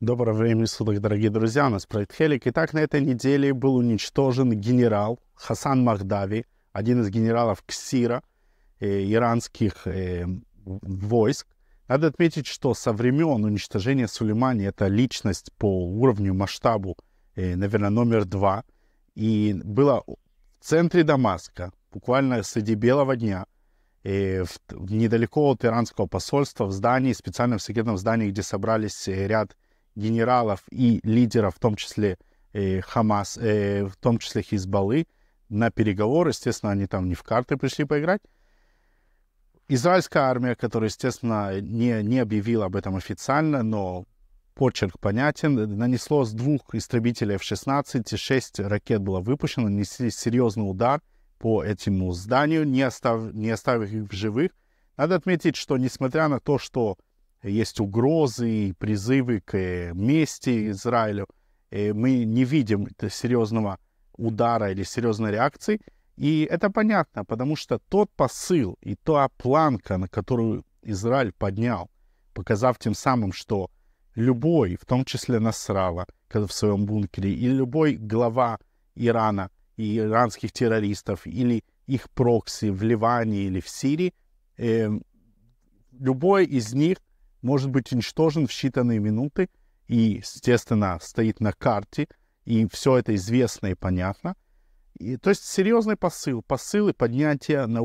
Доброго времени суток, дорогие друзья, у нас проект Хелик. Итак, на этой неделе был уничтожен генерал Хасан Махдави, один из генералов КСИРа, э, иранских э, войск. Надо отметить, что со времен уничтожения Сулеймани это личность по уровню, масштабу, э, наверное, номер два. И было в центре Дамаска, буквально среди белого дня, э, в, недалеко от иранского посольства, в здании, специальном секретном здании, где собрались э, ряд генералов и лидеров, в том числе э, Хамас, э, в том числе Хизбаллы, на переговоры. Естественно, они там не в карты пришли поиграть. Израильская армия, которая, естественно, не, не объявила об этом официально, но почерк понятен, нанесло с двух истребителей F-16, шесть ракет было выпущено, нанесли серьезный удар по этому зданию, не, остав, не оставив их в живых. Надо отметить, что несмотря на то, что есть угрозы и призывы к э, мести Израилю. Э, мы не видим серьезного удара или серьезной реакции. И это понятно, потому что тот посыл и та планка, на которую Израиль поднял, показав тем самым, что любой, в том числе Насрала, в своем бункере, и любой глава Ирана и иранских террористов, или их прокси в Ливане или в Сирии, э, любой из них – может быть уничтожен в считанные минуты и, естественно, стоит на карте, и все это известно и понятно. И, то есть серьезный посыл, посылы поднятия на,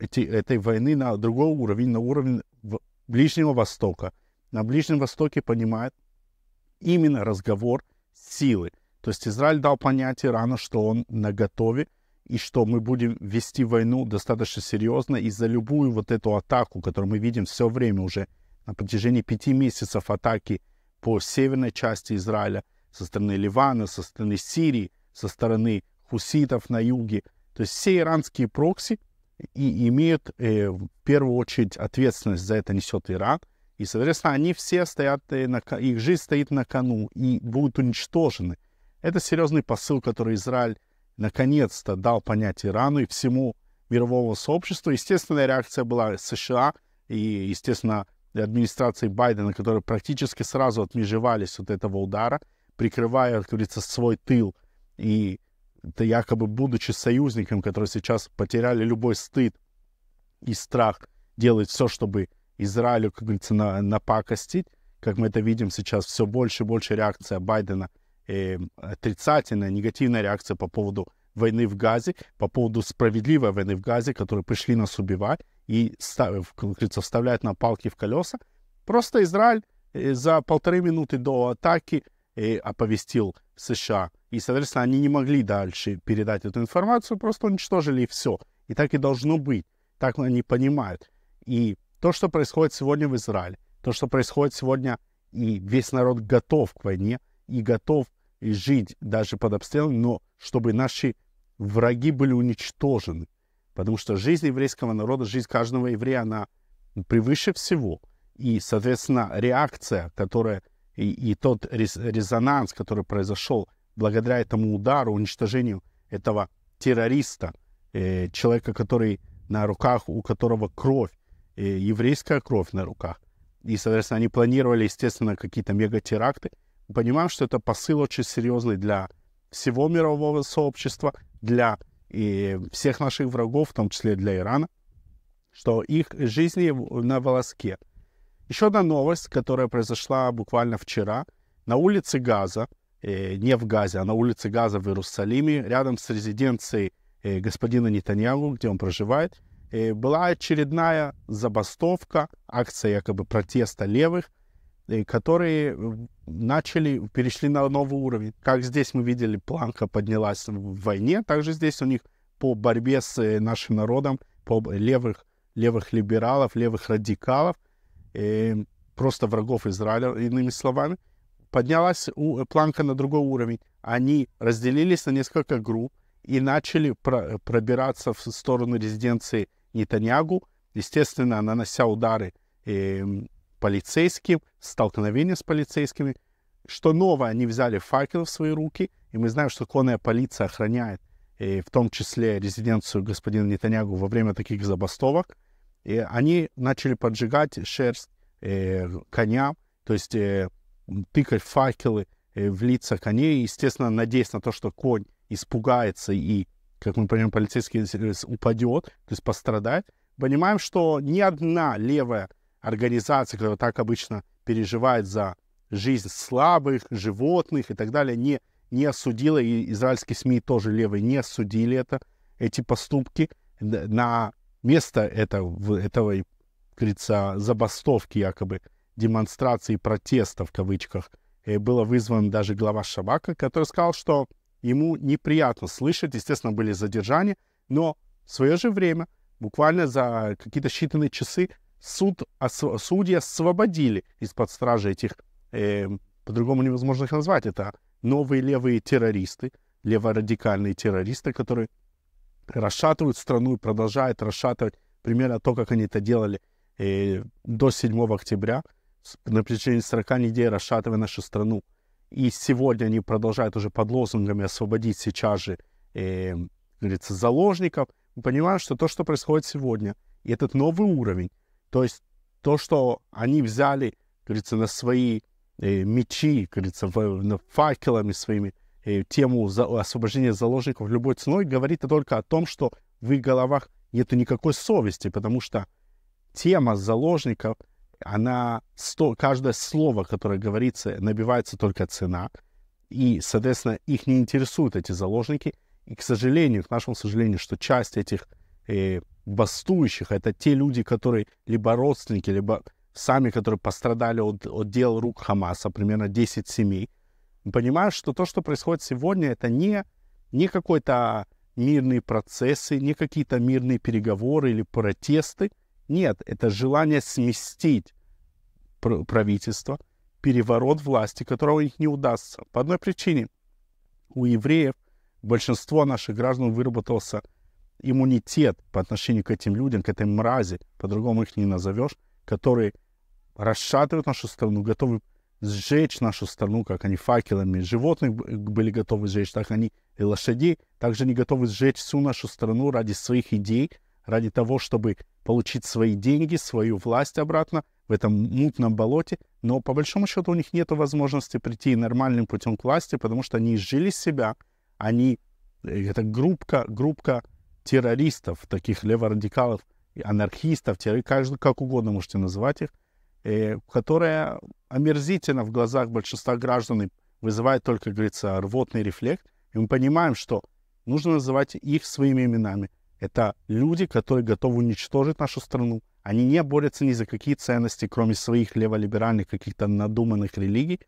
эти, этой войны на другой уровень, на уровень Ближнего Востока. На Ближнем Востоке понимает именно разговор силы. То есть Израиль дал понятие рано, что он наготове, и что мы будем вести войну достаточно серьезно, и за любую вот эту атаку, которую мы видим все время уже на протяжении пяти месяцев атаки по северной части Израиля со стороны Ливана, со стороны Сирии, со стороны хуситов на юге. То есть все иранские прокси и имеют э, в первую очередь ответственность за это несет Иран. И, соответственно, они все стоят, э, на, их жизнь стоит на кону и будут уничтожены. Это серьезный посыл, который Израиль наконец-то дал понять Ирану и всему мировому сообществу. Естественная реакция была США и, естественно, администрации Байдена, которые практически сразу отмежевались от этого удара, прикрывая, как говорится, свой тыл и это якобы будучи союзником, которые сейчас потеряли любой стыд и страх делать все, чтобы Израилю, как говорится, на, напакостить, как мы это видим сейчас, все больше и больше реакция Байдена э, отрицательная, негативная реакция по поводу войны в Газе, по поводу справедливой войны в Газе, которые пришли нас убивать и, ставив, говорится, вставляют на палки в колеса. Просто Израиль э, за полторы минуты до атаки э, оповестил США. И, соответственно, они не могли дальше передать эту информацию, просто уничтожили и все. И так и должно быть. Так они понимают. И то, что происходит сегодня в Израиле, то, что происходит сегодня, и весь народ готов к войне, и готов жить даже под обстрелом, но чтобы наши враги были уничтожены. Потому что жизнь еврейского народа, жизнь каждого еврея, она превыше всего. И, соответственно, реакция, которая и, и тот резонанс, который произошел благодаря этому удару, уничтожению этого террориста, э, человека, который на руках, у которого кровь, э, еврейская кровь на руках. И, соответственно, они планировали, естественно, какие-то мегатеракты. понимаем, что это посыл очень серьезный для всего мирового сообщества, для и всех наших врагов, в том числе для Ирана, что их жизни на волоске. Еще одна новость, которая произошла буквально вчера. На улице Газа, э, не в Газе, а на улице Газа в Иерусалиме, рядом с резиденцией э, господина Нетаньягу, где он проживает, э, была очередная забастовка, акция якобы протеста левых – которые начали, перешли на новый уровень. Как здесь мы видели, планка поднялась в войне, также здесь у них по борьбе с э, нашим народом, по левых, левых либералов, левых радикалов, э, просто врагов Израиля, иными словами, поднялась у, э, планка на другой уровень. Они разделились на несколько групп и начали про, э, пробираться в сторону резиденции Нетаньягу, естественно, нанося удары э, полицейским, столкновение с полицейскими, что новое они взяли факел в свои руки, и мы знаем, что конная полиция охраняет и э, в том числе резиденцию господина Нетанягу во время таких забастовок. И они начали поджигать шерсть э, коня, то есть э, тыкать факелы э, в лица коней, естественно, надеясь на то, что конь испугается и, как мы понимаем, полицейский э, упадет, то есть пострадает. Понимаем, что ни одна левая организации, которые так обычно переживают за жизнь слабых, животных и так далее, не, не осудила, и израильские СМИ тоже левые не осудили это, эти поступки. На место этого, этого говорится, забастовки якобы, демонстрации протеста в кавычках, э, было вызван даже глава Шабака, который сказал, что ему неприятно слышать, естественно, были задержания, но в свое же время, буквально за какие-то считанные часы, суд, ос, судьи освободили из-под стражи этих, э, по-другому невозможно их назвать, это новые левые террористы, леворадикальные террористы, которые расшатывают страну и продолжают расшатывать примерно то, как они это делали э, до 7 октября, на протяжении 40 недель расшатывая нашу страну. И сегодня они продолжают уже под лозунгами освободить сейчас же, э, говорится, заложников. Мы понимаем, что то, что происходит сегодня, и этот новый уровень, то есть то, что они взяли, говорится, на свои э, мечи, говорится, в, на факелами своими э, тему за, освобождения заложников любой ценой, говорит только о том, что в их головах нет никакой совести, потому что тема заложников, она, сто, каждое слово, которое говорится, набивается только цена, и, соответственно, их не интересуют эти заложники, и, к сожалению, к нашему сожалению, что часть этих э, бастующих. Это те люди, которые либо родственники, либо сами, которые пострадали от, от дел рук Хамаса, примерно 10 семей. Понимаешь, что то, что происходит сегодня, это не, не какой-то мирные процессы, не какие-то мирные переговоры или протесты. Нет, это желание сместить правительство, переворот власти, которого у них не удастся. По одной причине. У евреев большинство наших граждан выработался иммунитет по отношению к этим людям, к этой мрази, по-другому их не назовешь, которые расшатывают нашу страну, готовы сжечь нашу страну, как они факелами животных э, были готовы сжечь, так они и лошадей, также не готовы сжечь всю нашу страну ради своих идей, ради того, чтобы получить свои деньги, свою власть обратно в этом мутном болоте, но по большому счету у них нет возможности прийти нормальным путем к власти, потому что они изжили себя, они, э, это группка, группка террористов, таких леворадикалов, анархистов, каждый, как угодно можете называть их, э, которая омерзительно в глазах большинства граждан и вызывает только, говорится, рвотный рефлект. И мы понимаем, что нужно называть их своими именами. Это люди, которые готовы уничтожить нашу страну. Они не борются ни за какие ценности, кроме своих леволиберальных каких-то надуманных религий.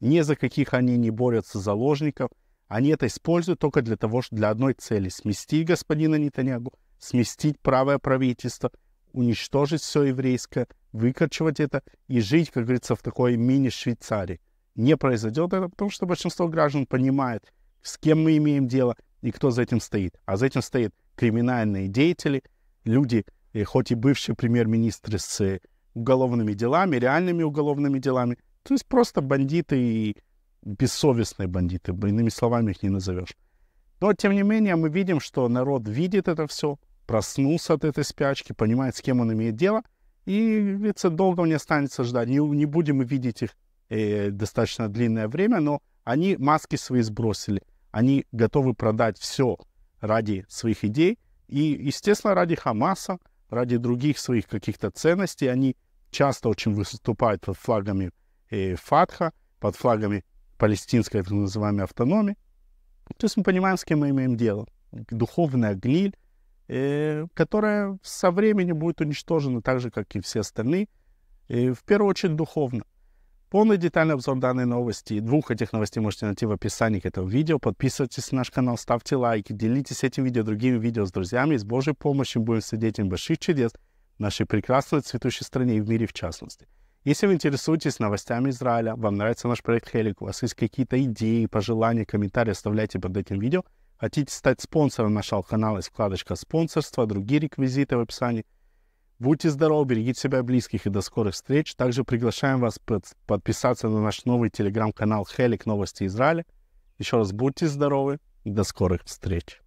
Ни за каких они не борются заложников – они это используют только для того, чтобы для одной цели – сместить господина Нетаньягу, сместить правое правительство, уничтожить все еврейское, выкорчивать это и жить, как говорится, в такой мини-Швейцарии. Не произойдет это, потому что большинство граждан понимает, с кем мы имеем дело и кто за этим стоит. А за этим стоят криминальные деятели, люди, э, хоть и бывшие премьер-министры с уголовными делами, реальными уголовными делами, то есть просто бандиты и бессовестные бандиты, иными словами их не назовешь. Но, тем не менее, мы видим, что народ видит это все, проснулся от этой спячки, понимает, с кем он имеет дело, и, видите, долго не останется ждать. Не, не будем видеть их э, достаточно длинное время, но они маски свои сбросили. Они готовы продать все ради своих идей и, естественно, ради Хамаса, ради других своих каких-то ценностей. Они часто очень выступают под флагами э, Фатха, под флагами палестинской так называемой автономии. То есть мы понимаем, с кем мы имеем дело. Духовная гниль, э, которая со временем будет уничтожена так же, как и все остальные, и в первую очередь духовно. Полный детальный обзор данной новости и двух этих новостей можете найти в описании к этому видео. Подписывайтесь на наш канал, ставьте лайки, делитесь этим видео другими видео с друзьями. И с Божьей помощью будем свидетелем больших чудес в нашей прекрасной цветущей стране и в мире в частности. Если вы интересуетесь новостями Израиля, вам нравится наш проект Хелик, у вас есть какие-то идеи, пожелания, комментарии, оставляйте под этим видео. Хотите стать спонсором нашего канала, есть вкладочка «Спонсорство», другие реквизиты в описании. Будьте здоровы, берегите себя близких и до скорых встреч. Также приглашаем вас под, подписаться на наш новый телеграм-канал «Хелик. Новости Израиля». Еще раз будьте здоровы и до скорых встреч.